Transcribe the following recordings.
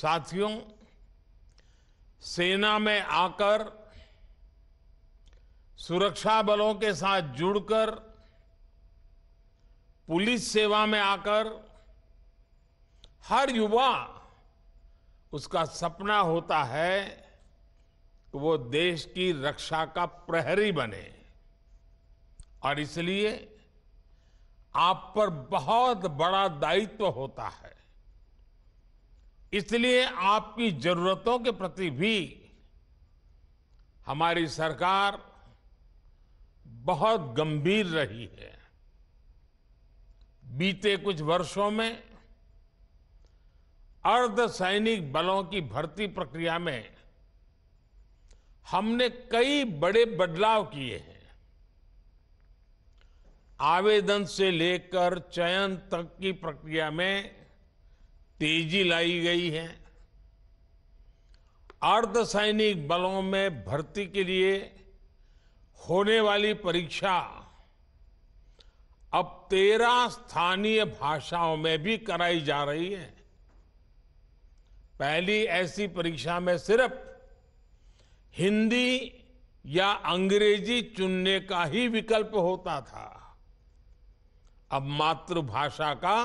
साथियों सेना में आकर सुरक्षा बलों के साथ जुड़कर पुलिस सेवा में आकर हर युवा उसका सपना होता है कि वो देश की रक्षा का प्रहरी बने और इसलिए आप पर बहुत बड़ा दायित्व होता है इसलिए आपकी जरूरतों के प्रति भी हमारी सरकार बहुत गंभीर रही है बीते कुछ वर्षों में अर्धसैनिक बलों की भर्ती प्रक्रिया में हमने कई बड़े बदलाव किए हैं आवेदन से लेकर चयन तक की प्रक्रिया में तेजी लाई गई है अर्धसैनिक बलों में भर्ती के लिए होने वाली परीक्षा अब तेरह स्थानीय भाषाओं में भी कराई जा रही है पहली ऐसी परीक्षा में सिर्फ हिंदी या अंग्रेजी चुनने का ही विकल्प होता था अब मातृभाषा का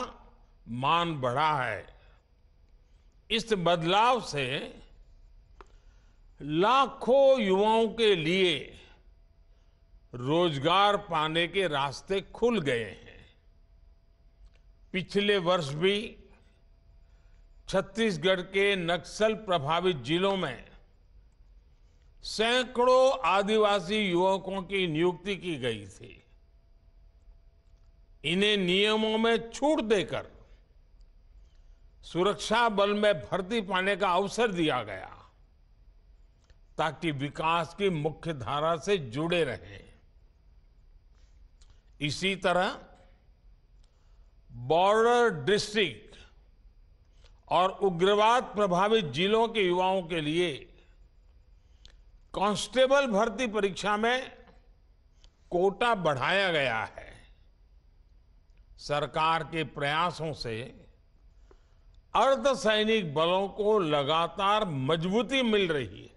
मान बढ़ा है इस बदलाव से लाखों युवाओं के लिए रोजगार पाने के रास्ते खुल गए हैं पिछले वर्ष भी छत्तीसगढ़ के नक्सल प्रभावित जिलों में सैकड़ों आदिवासी युवकों की नियुक्ति की गई थी इन्हें नियमों में छूट देकर सुरक्षा बल में भर्ती पाने का अवसर दिया गया ताकि विकास की मुख्य धारा से जुड़े रहें इसी तरह बॉर्डर डिस्ट्रिक्ट और उग्रवाद प्रभावित जिलों के युवाओं के लिए कांस्टेबल भर्ती परीक्षा में कोटा बढ़ाया गया है सरकार के प्रयासों से अर्धसैनिक बलों को लगातार मजबूती मिल रही है